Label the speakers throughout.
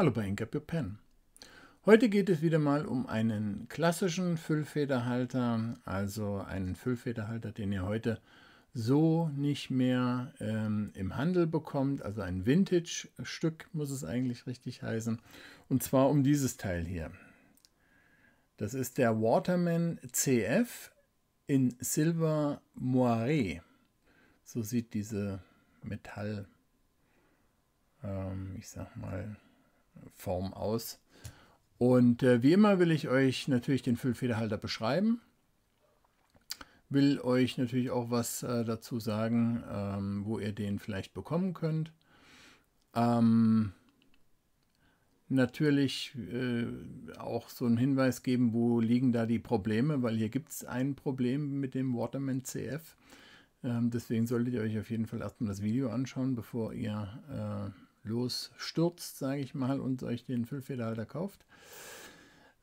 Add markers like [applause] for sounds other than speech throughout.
Speaker 1: Hallo bei Inkap Your Pen. Heute geht es wieder mal um einen klassischen Füllfederhalter, also einen Füllfederhalter, den ihr heute so nicht mehr ähm, im Handel bekommt, also ein Vintage-Stück muss es eigentlich richtig heißen, und zwar um dieses Teil hier. Das ist der Waterman CF in Silver Moiré. So sieht diese Metall, ähm, ich sag mal, Form aus. Und äh, wie immer will ich euch natürlich den Füllfederhalter beschreiben. Will euch natürlich auch was äh, dazu sagen, ähm, wo ihr den vielleicht bekommen könnt. Ähm, natürlich äh, auch so einen Hinweis geben, wo liegen da die Probleme, weil hier gibt es ein Problem mit dem Waterman CF. Ähm, deswegen solltet ihr euch auf jeden Fall erstmal das Video anschauen, bevor ihr äh, losstürzt, sage ich mal, und euch den Füllfederhalter kauft.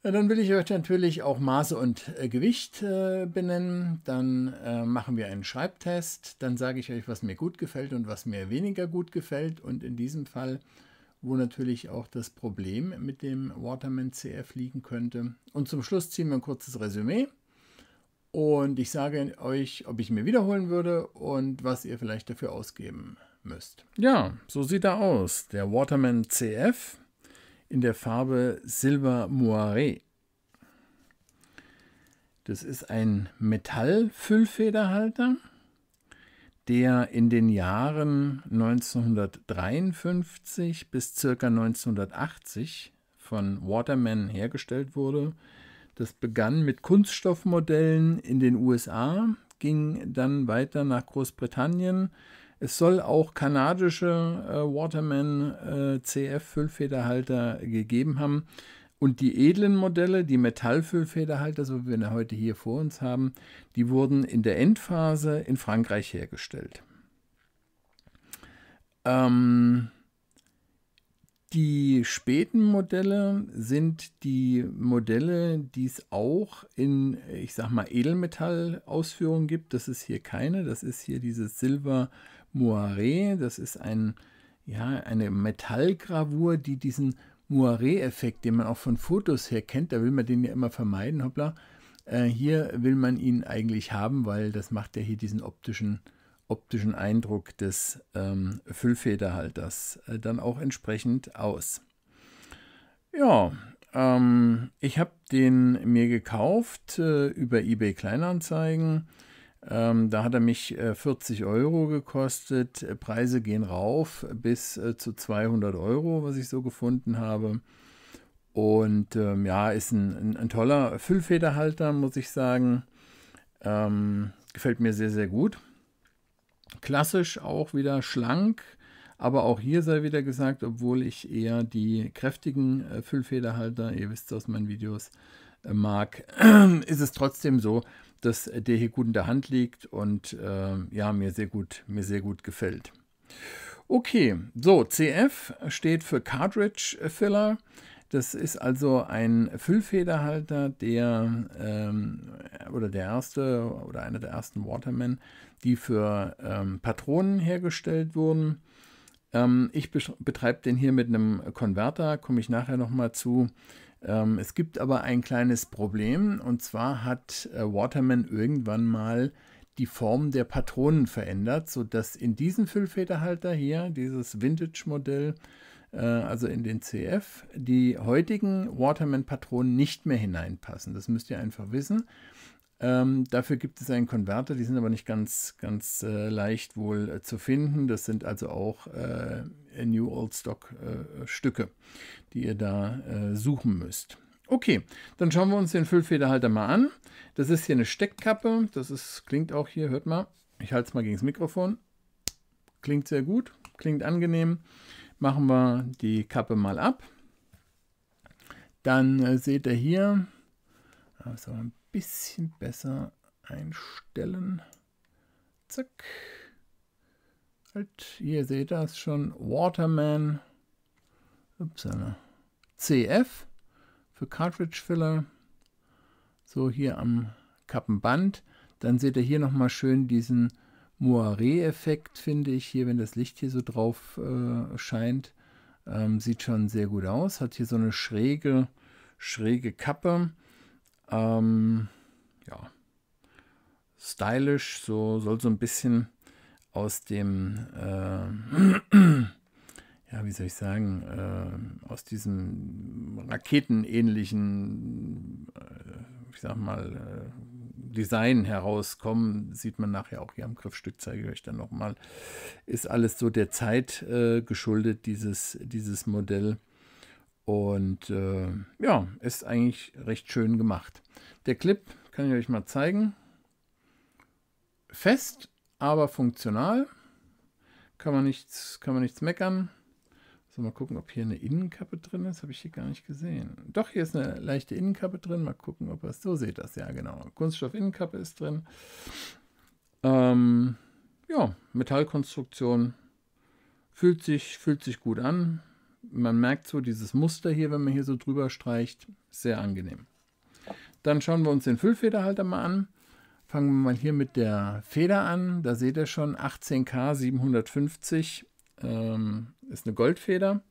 Speaker 1: Dann will ich euch natürlich auch Maße und äh, Gewicht äh, benennen. Dann äh, machen wir einen Schreibtest. Dann sage ich euch, was mir gut gefällt und was mir weniger gut gefällt. Und in diesem Fall, wo natürlich auch das Problem mit dem Waterman CF liegen könnte. Und zum Schluss ziehen wir ein kurzes Resümee. Und ich sage euch, ob ich mir wiederholen würde und was ihr vielleicht dafür ausgeben müsst. Ja, so sieht er aus. Der Waterman CF in der Farbe Silber Moiré. Das ist ein Metallfüllfederhalter, der in den Jahren 1953 bis ca. 1980 von Waterman hergestellt wurde. Das begann mit Kunststoffmodellen in den USA, ging dann weiter nach Großbritannien, es soll auch kanadische äh, Waterman äh, CF-Füllfederhalter gegeben haben. Und die edlen Modelle, die Metallfüllfederhalter, so wie wir ihn heute hier vor uns haben, die wurden in der Endphase in Frankreich hergestellt. Ähm, die späten Modelle sind die Modelle, die es auch in, ich sag mal, Edelmetallausführung gibt. Das ist hier keine, das ist hier dieses Silber Moiré. Das ist ein, ja, eine Metallgravur, die diesen Moiré-Effekt, den man auch von Fotos her kennt, da will man den ja immer vermeiden, hoppla. Äh, hier will man ihn eigentlich haben, weil das macht ja hier diesen optischen, optischen Eindruck des ähm, Füllfederhalters äh, dann auch entsprechend aus. Ja, ähm, ich habe den mir gekauft äh, über eBay Kleinanzeigen. Ähm, da hat er mich äh, 40 Euro gekostet. Äh, Preise gehen rauf bis äh, zu 200 Euro, was ich so gefunden habe. Und ähm, ja, ist ein, ein, ein, toller Füllfederhalter, muss ich sagen. Ähm, gefällt mir sehr, sehr gut. Klassisch auch wieder schlank. Aber auch hier sei wieder gesagt, obwohl ich eher die kräftigen äh, Füllfederhalter, ihr wisst es aus meinen Videos, äh, mag, [clears throat] ist es trotzdem so, dass der hier gut in der Hand liegt und äh, ja, mir sehr gut, mir sehr gut gefällt. Okay, so CF steht für Cartridge Filler. Das ist also ein Füllfederhalter, der ähm, oder der erste oder einer der ersten Watermen, die für ähm, Patronen hergestellt wurden. Ähm, ich betreibe den hier mit einem Konverter, komme ich nachher nochmal zu. Ähm, es gibt aber ein kleines Problem und zwar hat äh, Waterman irgendwann mal die Form der Patronen verändert, sodass in diesem Füllfederhalter hier, dieses Vintage-Modell, äh, also in den CF, die heutigen Waterman-Patronen nicht mehr hineinpassen. Das müsst ihr einfach wissen. Ähm, dafür gibt es einen Konverter, die sind aber nicht ganz, ganz äh, leicht wohl äh, zu finden. Das sind also auch äh, New Old Stock äh, Stücke, die ihr da äh, suchen müsst. Okay, dann schauen wir uns den Füllfederhalter mal an. Das ist hier eine Steckkappe. Das ist, klingt auch hier, hört mal. Ich halte es mal gegen das Mikrofon. Klingt sehr gut, klingt angenehm. Machen wir die Kappe mal ab. Dann äh, seht ihr hier, also ein bisschen besser einstellen. Zack. Halt, hier seht das schon. Waterman. Upsala. CF für Cartridge Filler. So hier am Kappenband. Dann seht ihr hier nochmal schön diesen Moiré-Effekt, finde ich hier, wenn das Licht hier so drauf äh, scheint. Ähm, sieht schon sehr gut aus. Hat hier so eine schräge, schräge Kappe. Ähm, ja, stylisch, so soll so ein bisschen aus dem, äh, [clears throat] ja, wie soll ich sagen, äh, aus diesem raketenähnlichen, äh, ich sag mal, äh, Design herauskommen, sieht man nachher auch hier am Griffstück, zeige ich euch dann nochmal, ist alles so der Zeit äh, geschuldet, dieses, dieses Modell. Und äh, ja, ist eigentlich recht schön gemacht. Der Clip kann ich euch mal zeigen. Fest, aber funktional. Kann man nichts, kann man nichts meckern. So, mal gucken, ob hier eine Innenkappe drin ist. Habe ich hier gar nicht gesehen. Doch, hier ist eine leichte Innenkappe drin. Mal gucken, ob ihr es so seht. Das ja, genau. Kunststoff-Innenkappe ist drin. Ähm, ja, Metallkonstruktion. Fühlt sich, fühlt sich gut an man merkt so dieses Muster hier, wenn man hier so drüber streicht, sehr angenehm. Dann schauen wir uns den Füllfederhalter mal an. Fangen wir mal hier mit der Feder an. Da seht ihr schon 18K 750 ähm, ist eine Goldfeder.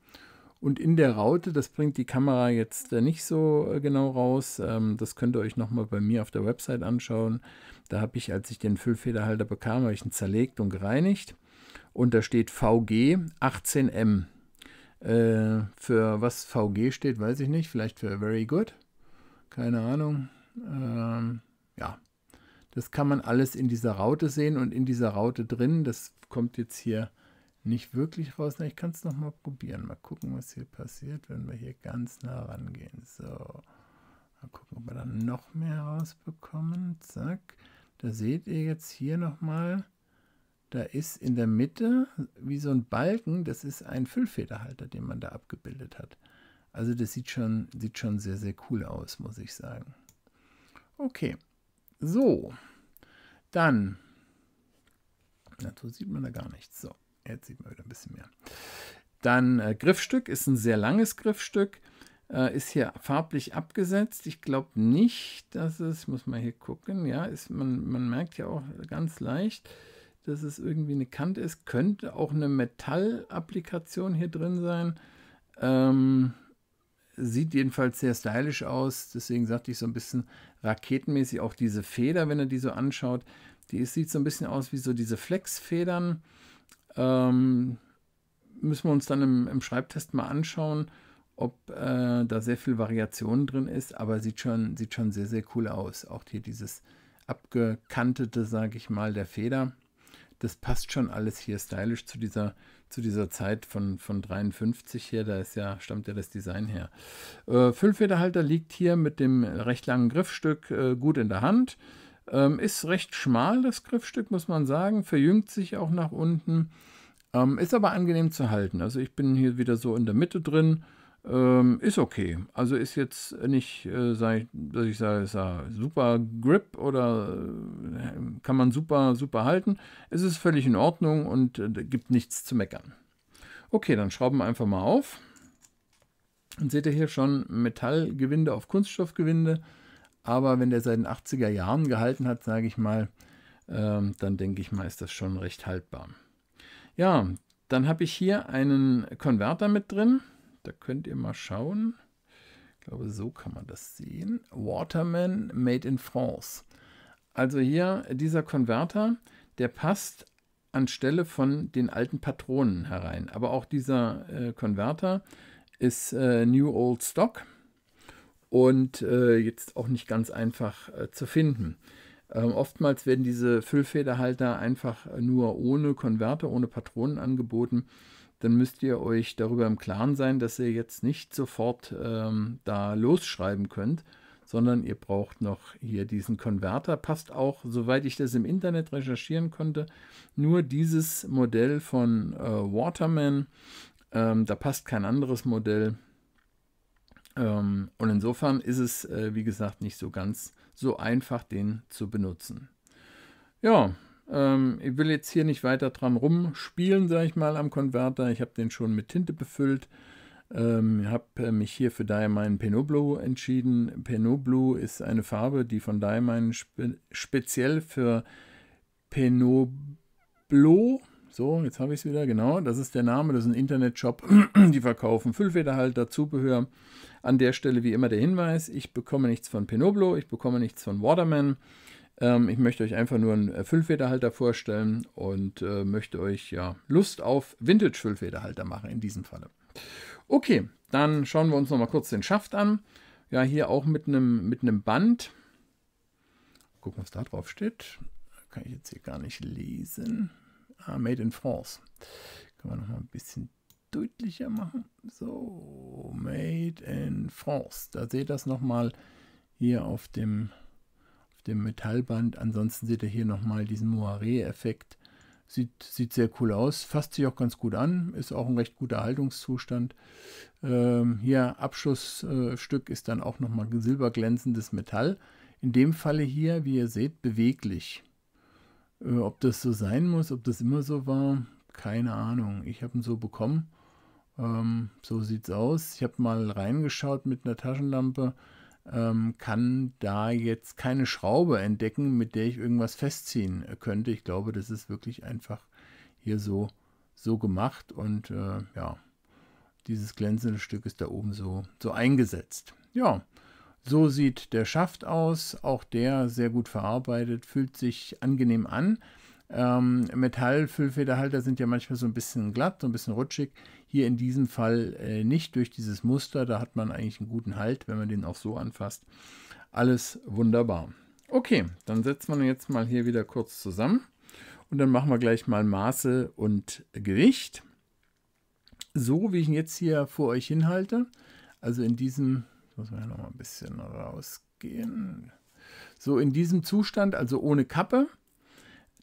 Speaker 1: Und in der Raute, das bringt die Kamera jetzt äh, nicht so äh, genau raus, ähm, das könnt ihr euch nochmal bei mir auf der Website anschauen. Da habe ich, als ich den Füllfederhalter bekam, habe ich ihn zerlegt und gereinigt. Und da steht VG 18M. Äh, für was VG steht, weiß ich nicht. Vielleicht für Very Good. Keine Ahnung. Ähm, ja, das kann man alles in dieser Raute sehen und in dieser Raute drin. Das kommt jetzt hier nicht wirklich raus. Na, ich kann es nochmal probieren. Mal gucken, was hier passiert, wenn wir hier ganz nah rangehen. So, mal gucken, ob wir da noch mehr rausbekommen. Zack, da seht ihr jetzt hier nochmal mal da ist in der Mitte wie so ein Balken, das ist ein Füllfederhalter, den man da abgebildet hat. Also das sieht schon, sieht schon sehr, sehr cool aus, muss ich sagen. Okay, so, dann, dazu sieht man da gar nichts. So, jetzt sieht man wieder ein bisschen mehr. Dann äh, Griffstück ist ein sehr langes Griffstück, äh, ist hier farblich abgesetzt. Ich glaube nicht, dass es, muss man hier gucken, ja, ist, man, man merkt ja auch ganz leicht, dass es irgendwie eine Kante ist. Könnte auch eine Metallapplikation hier drin sein. Ähm, sieht jedenfalls sehr stylisch aus. Deswegen sagte ich so ein bisschen raketenmäßig. Auch diese Feder, wenn ihr die so anschaut, die sieht so ein bisschen aus wie so diese Flexfedern. Ähm, müssen wir uns dann im, im Schreibtest mal anschauen, ob äh, da sehr viel Variation drin ist. Aber sieht schon, sieht schon sehr, sehr cool aus. Auch hier dieses abgekantete, sage ich mal, der Feder das passt schon alles hier stylisch zu dieser, zu dieser Zeit von, von 53 her. Da ist ja, stammt ja das Design her. Äh, Füllfederhalter liegt hier mit dem recht langen Griffstück äh, gut in der Hand. Ähm, ist recht schmal, das Griffstück, muss man sagen. Verjüngt sich auch nach unten. Ähm, ist aber angenehm zu halten. Also ich bin hier wieder so in der Mitte drin. Ähm, ist okay. Also ist jetzt nicht, äh, sei, dass ich sage, ist ein super Grip oder äh, kann man super, super halten. Es ist völlig in Ordnung und äh, gibt nichts zu meckern. Okay, dann schrauben wir einfach mal auf. Und seht ihr hier schon Metallgewinde auf Kunststoffgewinde. Aber wenn der seit den 80er Jahren gehalten hat, sage ich mal, ähm, dann denke ich mal, ist das schon recht haltbar. Ja, dann habe ich hier einen Konverter mit drin. Da könnt ihr mal schauen. Ich glaube, so kann man das sehen. Waterman Made in France. Also hier dieser Konverter, der passt anstelle von den alten Patronen herein. Aber auch dieser äh, Konverter ist äh, New Old Stock und äh, jetzt auch nicht ganz einfach äh, zu finden. Ähm, oftmals werden diese Füllfederhalter einfach nur ohne Konverter, ohne Patronen angeboten dann müsst ihr euch darüber im Klaren sein, dass ihr jetzt nicht sofort ähm, da losschreiben könnt, sondern ihr braucht noch hier diesen Konverter. Passt auch, soweit ich das im Internet recherchieren konnte, nur dieses Modell von äh, Waterman. Ähm, da passt kein anderes Modell. Ähm, und insofern ist es, äh, wie gesagt, nicht so ganz so einfach, den zu benutzen. Ja, ähm, ich will jetzt hier nicht weiter dran rumspielen, sage ich mal, am Konverter. Ich habe den schon mit Tinte befüllt. Ähm, ich habe äh, mich hier für Diamine Penoblo entschieden. Penoblo ist eine Farbe, die von Diamine spe speziell für Penoblo, so, jetzt habe ich es wieder, genau, das ist der Name, das ist ein Internetshop, [clears throat] die verkaufen Füllfederhalter, Zubehör. An der Stelle wie immer der Hinweis, ich bekomme nichts von Penoblo, ich bekomme nichts von Waterman. Ähm, ich möchte euch einfach nur einen äh, Füllfederhalter vorstellen und äh, möchte euch ja Lust auf Vintage-Füllfederhalter machen in diesem Falle. Okay, dann schauen wir uns noch mal kurz den Schaft an. Ja, hier auch mit einem mit Band. Gucken, was da drauf steht. Kann ich jetzt hier gar nicht lesen. Ah, Made in France. Kann man noch mal ein bisschen deutlicher machen. So, Made in France. Da seht ihr das noch mal hier auf dem dem Metallband. Ansonsten seht ihr hier nochmal diesen Moiré-Effekt. Sieht, sieht sehr cool aus, fasst sich auch ganz gut an, ist auch ein recht guter Haltungszustand. Ähm, hier Abschlussstück äh, ist dann auch nochmal silberglänzendes Metall. In dem Falle hier, wie ihr seht, beweglich. Äh, ob das so sein muss, ob das immer so war, keine Ahnung. Ich habe ihn so bekommen. Ähm, so es aus. Ich habe mal reingeschaut mit einer Taschenlampe ähm, kann da jetzt keine Schraube entdecken, mit der ich irgendwas festziehen könnte. Ich glaube, das ist wirklich einfach hier so, so gemacht und äh, ja, dieses glänzende Stück ist da oben so, so eingesetzt. Ja, so sieht der Schaft aus, auch der sehr gut verarbeitet, fühlt sich angenehm an. Ähm, Metallfüllfederhalter sind ja manchmal so ein bisschen glatt, so ein bisschen rutschig. Hier in diesem Fall äh, nicht durch dieses Muster. Da hat man eigentlich einen guten Halt, wenn man den auch so anfasst. Alles wunderbar. Okay, dann setzen wir jetzt mal hier wieder kurz zusammen. Und dann machen wir gleich mal Maße und Gewicht. So wie ich ihn jetzt hier vor euch hinhalte. Also in diesem, ich muss man ja noch mal ein bisschen rausgehen. So in diesem Zustand, also ohne Kappe,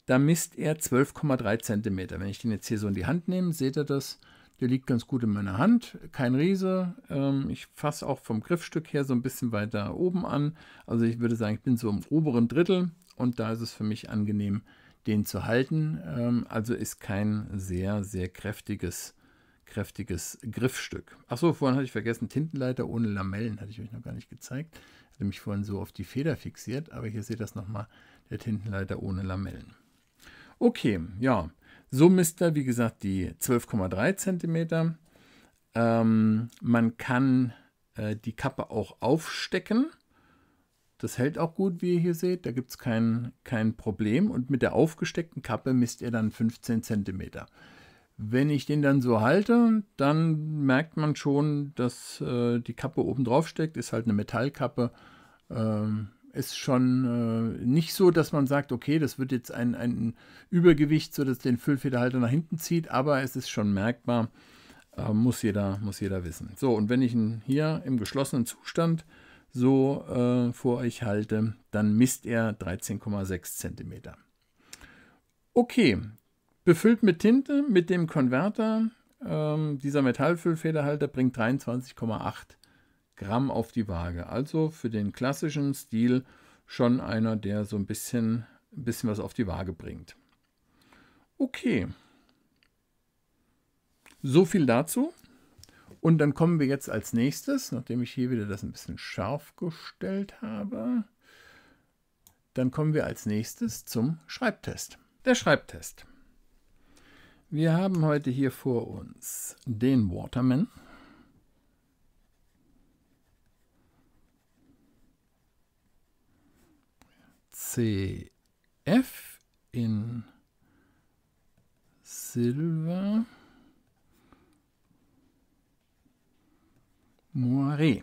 Speaker 1: da misst er 12,3 cm. Wenn ich den jetzt hier so in die Hand nehme, seht ihr das? Der liegt ganz gut in meiner Hand, kein Riese. Ähm, ich fasse auch vom Griffstück her so ein bisschen weiter oben an. Also ich würde sagen, ich bin so im oberen Drittel und da ist es für mich angenehm, den zu halten. Ähm, also ist kein sehr, sehr kräftiges, kräftiges Griffstück. Achso, vorhin hatte ich vergessen, Tintenleiter ohne Lamellen, hatte ich euch noch gar nicht gezeigt. Hatte mich vorhin so auf die Feder fixiert, aber hier seht ihr das nochmal, der Tintenleiter ohne Lamellen. Okay, ja. So misst er, wie gesagt, die 12,3 cm. Ähm, man kann äh, die Kappe auch aufstecken. Das hält auch gut, wie ihr hier seht. Da gibt es kein, kein Problem. Und mit der aufgesteckten Kappe misst er dann 15 cm. Wenn ich den dann so halte, dann merkt man schon, dass äh, die Kappe oben drauf steckt. Ist halt eine Metallkappe. Ähm, ist schon äh, nicht so, dass man sagt, okay, das wird jetzt ein, ein Übergewicht, sodass den Füllfederhalter nach hinten zieht, aber es ist schon merkbar, äh, muss, jeder, muss jeder wissen. So, und wenn ich ihn hier im geschlossenen Zustand so äh, vor euch halte, dann misst er 13,6 cm. Okay, befüllt mit Tinte, mit dem Konverter, ähm, dieser Metallfüllfederhalter bringt 23,8 cm. Gramm auf die Waage. Also für den klassischen Stil schon einer, der so ein bisschen, ein bisschen was auf die Waage bringt. Okay. So viel dazu. Und dann kommen wir jetzt als nächstes, nachdem ich hier wieder das ein bisschen scharf gestellt habe, dann kommen wir als nächstes zum Schreibtest. Der Schreibtest. Wir haben heute hier vor uns den Waterman. CF in Silver Moiré.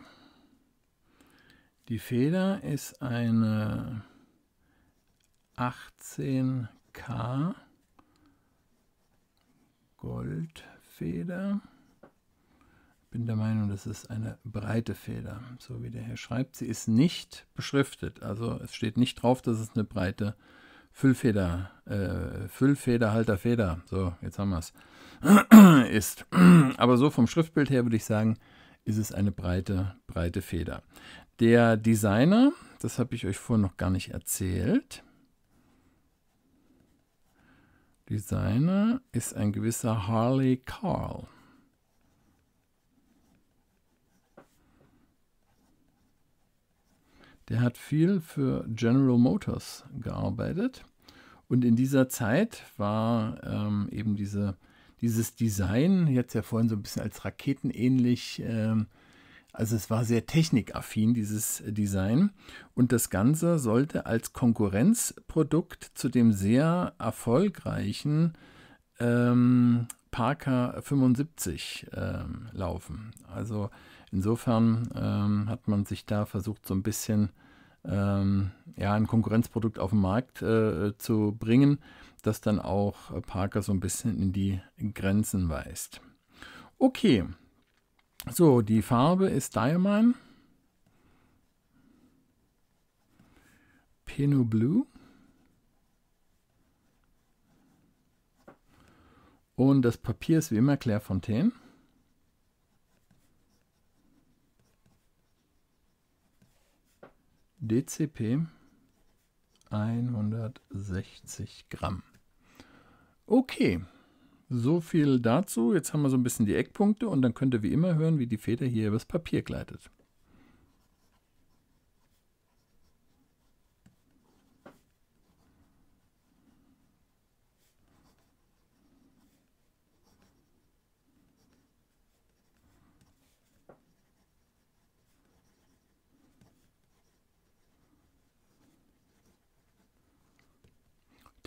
Speaker 1: Die Feder ist eine 18K Goldfeder bin der Meinung, das ist eine breite Feder. So wie der Herr schreibt, sie ist nicht beschriftet. Also es steht nicht drauf, dass es eine breite Füllfeder, äh, Füllfeder, Halterfeder, so, jetzt haben wir es, [clears throat] ist. Aber so vom Schriftbild her würde ich sagen, ist es eine breite, breite Feder. Der Designer, das habe ich euch vorhin noch gar nicht erzählt. Designer ist ein gewisser Harley Carl. Der hat viel für General Motors gearbeitet. Und in dieser Zeit war ähm, eben diese, dieses Design, jetzt ja vorhin so ein bisschen als raketenähnlich, ähm, also es war sehr technikaffin, dieses Design. Und das Ganze sollte als Konkurrenzprodukt zu dem sehr erfolgreichen ähm, Parker 75 ähm, laufen. Also insofern ähm, hat man sich da versucht, so ein bisschen ähm, ja, ein Konkurrenzprodukt auf den Markt äh, zu bringen, das dann auch Parker so ein bisschen in die Grenzen weist. Okay, so, die Farbe ist Diamine. Pinot Blue. Und das Papier ist wie immer Clairefontaine. DCP 160 Gramm. Okay, so viel dazu. Jetzt haben wir so ein bisschen die Eckpunkte und dann könnt ihr wie immer hören, wie die Feder hier übers Papier gleitet.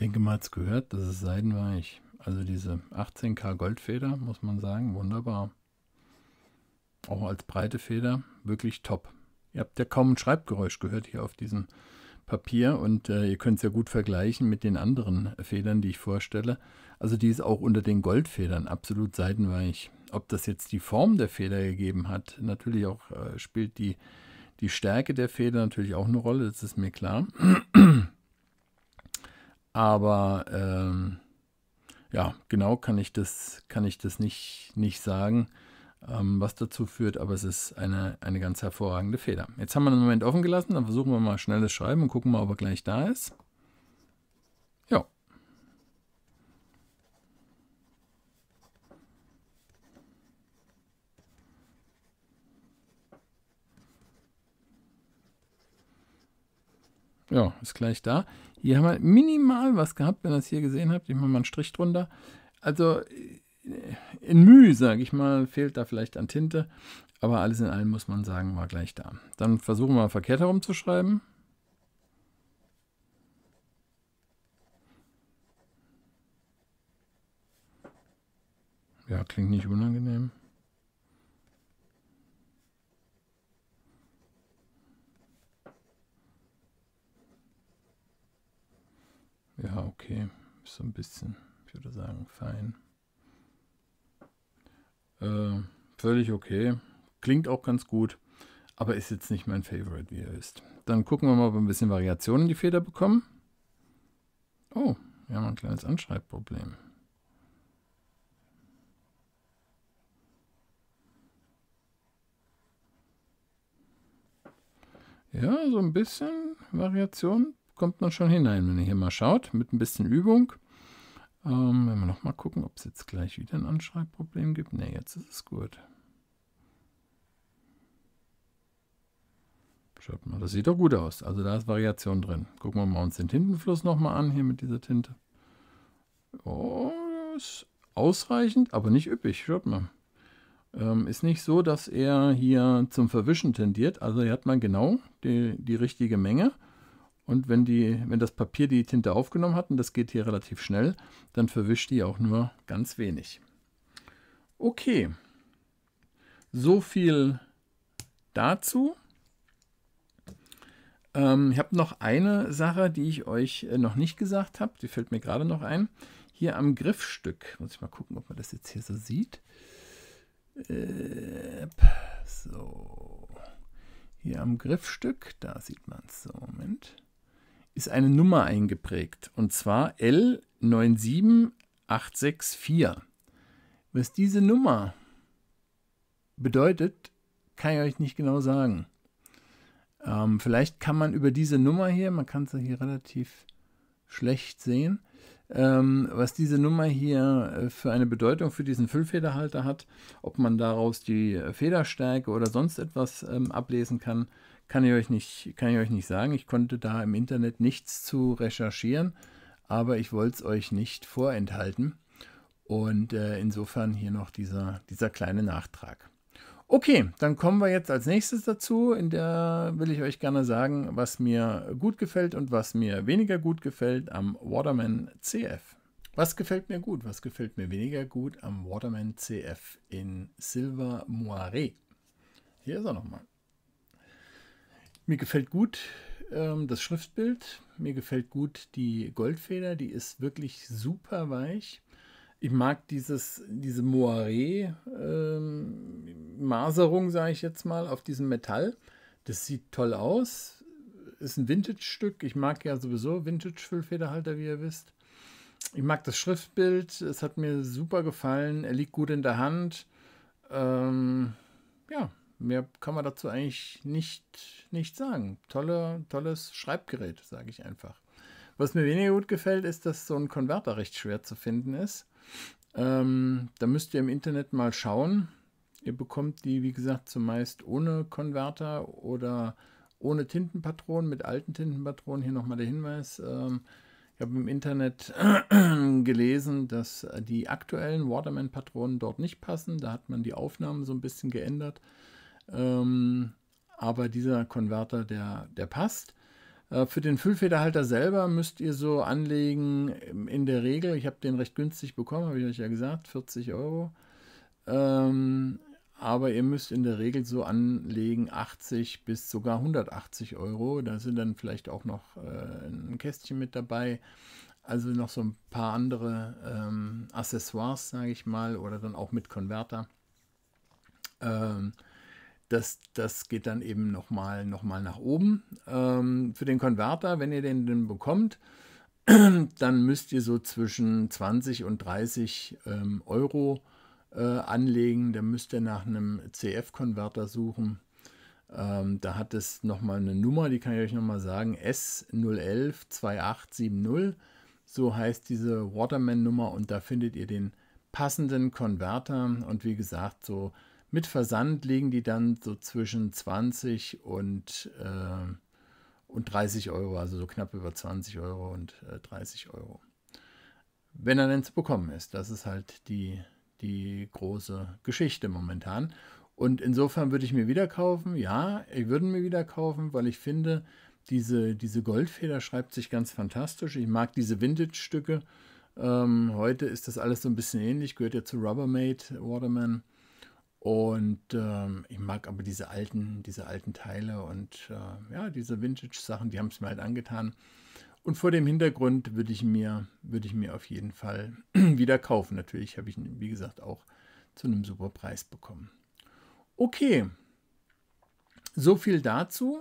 Speaker 1: denke mal, es gehört, das ist seidenweich. Also diese 18K Goldfeder, muss man sagen, wunderbar. Auch als breite Feder, wirklich top. Ihr habt ja kaum ein Schreibgeräusch gehört hier auf diesem Papier und äh, ihr könnt es ja gut vergleichen mit den anderen Federn, die ich vorstelle. Also die ist auch unter den Goldfedern absolut seidenweich. Ob das jetzt die Form der Feder gegeben hat, natürlich auch äh, spielt die, die Stärke der Feder natürlich auch eine Rolle, das ist mir klar. Aber ähm, ja, genau kann ich das, kann ich das nicht, nicht sagen, ähm, was dazu führt, aber es ist eine, eine ganz hervorragende Feder. Jetzt haben wir einen Moment offen gelassen, dann versuchen wir mal schnelles Schreiben und gucken mal, ob er gleich da ist. Ja. Ja, ist gleich da. Hier haben wir halt minimal was gehabt, wenn ihr das hier gesehen habt. Ich mache mal einen Strich drunter. Also äh, in Mühe, sage ich mal, fehlt da vielleicht an Tinte. Aber alles in allem muss man sagen, war gleich da. Dann versuchen wir verkehrt herum zu schreiben. Ja, klingt nicht unangenehm. Ja, okay. So ein bisschen, ich würde sagen, fein. Äh, völlig okay. Klingt auch ganz gut, aber ist jetzt nicht mein Favorite, wie er ist. Dann gucken wir mal, ob wir ein bisschen Variationen in die Feder bekommen. Oh, wir haben ein kleines Anschreibproblem. Ja, so ein bisschen Variation kommt man schon hinein, wenn ihr hier mal schaut, mit ein bisschen Übung. Ähm, wenn wir nochmal gucken, ob es jetzt gleich wieder ein Anschreibproblem gibt. Ne, jetzt ist es gut. Schaut mal, das sieht doch gut aus. Also da ist Variation drin. Gucken wir mal uns den Tintenfluss nochmal an, hier mit dieser Tinte. Oh, das ist ausreichend, aber nicht üppig. Schaut mal. Ähm, ist nicht so, dass er hier zum Verwischen tendiert. Also hier hat man genau die, die richtige Menge. Und wenn, die, wenn das Papier die Tinte aufgenommen hat, und das geht hier relativ schnell, dann verwischt die auch nur ganz wenig. Okay, so viel dazu. Ähm, ich habe noch eine Sache, die ich euch äh, noch nicht gesagt habe, die fällt mir gerade noch ein. Hier am Griffstück, muss ich mal gucken, ob man das jetzt hier so sieht. Äh, so, hier am Griffstück, da sieht man es so, Moment ist eine Nummer eingeprägt und zwar L97864. Was diese Nummer bedeutet, kann ich euch nicht genau sagen. Ähm, vielleicht kann man über diese Nummer hier, man kann es ja hier relativ schlecht sehen, ähm, was diese Nummer hier äh, für eine Bedeutung für diesen Füllfederhalter hat, ob man daraus die äh, Federstärke oder sonst etwas ähm, ablesen kann, kann ich euch nicht, kann ich euch nicht sagen. Ich konnte da im Internet nichts zu recherchieren, aber ich wollte es euch nicht vorenthalten. Und äh, insofern hier noch dieser, dieser kleine Nachtrag. Okay, dann kommen wir jetzt als nächstes dazu. In der will ich euch gerne sagen, was mir gut gefällt und was mir weniger gut gefällt am Waterman CF. Was gefällt mir gut, was gefällt mir weniger gut am Waterman CF in Silver Moiré? Hier ist er nochmal. Mir gefällt gut ähm, das Schriftbild. Mir gefällt gut die Goldfeder. Die ist wirklich super weich. Ich mag dieses, diese Moiré-Maserung, ähm, sage ich jetzt mal, auf diesem Metall. Das sieht toll aus. Ist ein Vintage-Stück. Ich mag ja sowieso Vintage-Füllfederhalter, wie ihr wisst. Ich mag das Schriftbild. Es hat mir super gefallen. Er liegt gut in der Hand. Ähm, ja, mehr kann man dazu eigentlich nicht, nicht sagen. Tolle, tolles Schreibgerät, sage ich einfach. Was mir weniger gut gefällt, ist, dass so ein Konverter recht schwer zu finden ist. Ähm, da müsst ihr im Internet mal schauen. Ihr bekommt die, wie gesagt, zumeist ohne Konverter oder ohne Tintenpatronen, mit alten Tintenpatronen. Hier nochmal der Hinweis. Ähm, ich habe im Internet [clears throat] gelesen, dass die aktuellen Waterman-Patronen dort nicht passen. Da hat man die Aufnahmen so ein bisschen geändert. Ähm, aber dieser Konverter, der, der passt. Äh, für den Füllfederhalter selber müsst ihr so anlegen, ähm, in der Regel, ich habe den recht günstig bekommen, habe ich euch ja gesagt, 40 Euro. Ähm, aber ihr müsst in der Regel so anlegen 80 bis sogar 180 Euro. Da sind dann vielleicht auch noch äh, ein Kästchen mit dabei. Also noch so ein paar andere ähm, Accessoires, sage ich mal, oder dann auch mit Konverter. Ähm, das, das geht dann eben nochmal noch mal nach oben. Ähm, für den Konverter, wenn ihr den, den bekommt, [clears throat] dann müsst ihr so zwischen 20 und 30 ähm, Euro äh, anlegen. Dann müsst ihr nach einem CF-Konverter suchen. Ähm, da hat es nochmal eine Nummer, die kann ich euch nochmal sagen. S0112870. So heißt diese Waterman-Nummer und da findet ihr den passenden Konverter. Und wie gesagt, so mit Versand liegen die dann so zwischen 20 und, äh, und 30 Euro, also so knapp über 20 Euro und äh, 30 Euro. Wenn er denn zu bekommen ist, das ist halt die, die große Geschichte momentan. Und insofern würde ich mir wieder kaufen, ja, ich würde mir wieder kaufen, weil ich finde, diese, diese Goldfeder schreibt sich ganz fantastisch. Ich mag diese Vintage-Stücke. Ähm, heute ist das alles so ein bisschen ähnlich, gehört ja zu Rubbermaid, Waterman. Und ähm, ich mag aber diese alten, diese alten Teile und äh, ja, diese Vintage-Sachen, die haben es mir halt angetan. Und vor dem Hintergrund würde ich mir, würde ich mir auf jeden Fall [clears throat] wieder kaufen. Natürlich habe ich ihn, wie gesagt, auch zu einem super Preis bekommen. Okay, so viel dazu.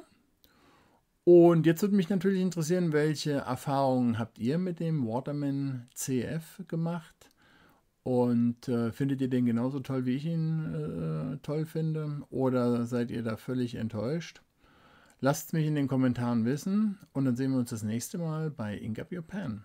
Speaker 1: Und jetzt würde mich natürlich interessieren, welche Erfahrungen habt ihr mit dem Waterman CF gemacht? Und äh, findet ihr den genauso toll, wie ich ihn äh, toll finde? Oder seid ihr da völlig enttäuscht? Lasst mich in den Kommentaren wissen und dann sehen wir uns das nächste Mal bei Ink Up Your Pen.